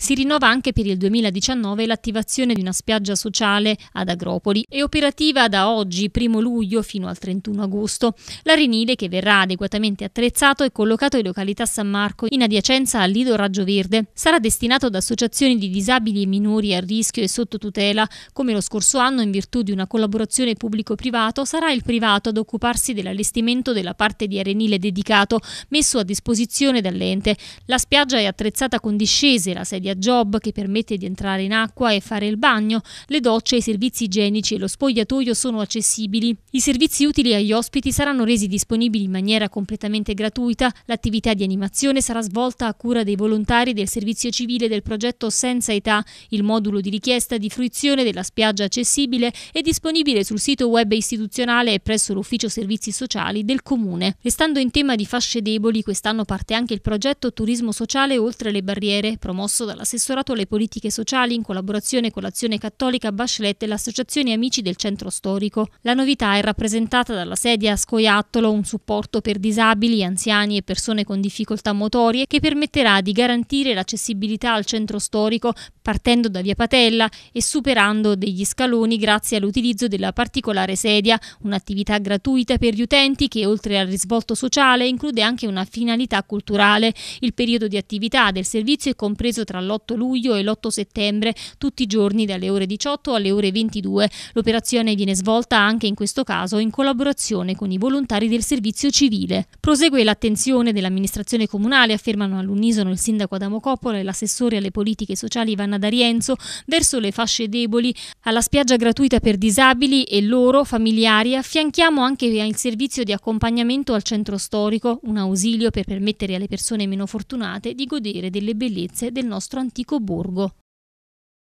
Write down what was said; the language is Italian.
Si rinnova anche per il 2019 l'attivazione di una spiaggia sociale ad Agropoli, è operativa da oggi, 1 luglio, fino al 31 agosto. L'arenile, che verrà adeguatamente attrezzato, è collocato in località San Marco, in adiacenza al Lido Raggio Verde. Sarà destinato ad associazioni di disabili e minori a rischio e sotto tutela. Come lo scorso anno, in virtù di una collaborazione pubblico-privato, sarà il privato ad occuparsi dell'allestimento della parte di arenile dedicato, messo a disposizione dall'ente. La spiaggia è attrezzata con discese, la sedia via Job che permette di entrare in acqua e fare il bagno, le docce, i servizi igienici e lo spogliatoio sono accessibili. I servizi utili agli ospiti saranno resi disponibili in maniera completamente gratuita, l'attività di animazione sarà svolta a cura dei volontari del servizio civile del progetto Senza Età, il modulo di richiesta di fruizione della spiaggia accessibile è disponibile sul sito web istituzionale e presso l'ufficio servizi sociali del Comune. Restando in tema di fasce deboli, quest'anno parte anche il progetto Turismo Sociale oltre le barriere, promosso dalla l'assessorato alle politiche sociali in collaborazione con l'Azione Cattolica Bachelet e l'Associazione Amici del Centro Storico. La novità è rappresentata dalla sedia a Scoiattolo, un supporto per disabili, anziani e persone con difficoltà motorie che permetterà di garantire l'accessibilità al centro storico partendo da Via Patella e superando degli scaloni grazie all'utilizzo della particolare sedia, un'attività gratuita per gli utenti che oltre al risvolto sociale include anche una finalità culturale. Il periodo di attività del servizio è compreso tra all'8 luglio e l'8 settembre, tutti i giorni dalle ore 18 alle ore 22. L'operazione viene svolta anche in questo caso in collaborazione con i volontari del servizio civile. Prosegue l'attenzione dell'amministrazione comunale, affermano all'unisono il sindaco Adamo Coppola e l'assessore alle politiche sociali Vanna D'Arienzo, verso le fasce deboli, alla spiaggia gratuita per disabili e loro, familiari, affianchiamo anche il servizio di accompagnamento al centro storico, un ausilio per permettere alle persone meno fortunate di godere delle bellezze del nostro antico borgo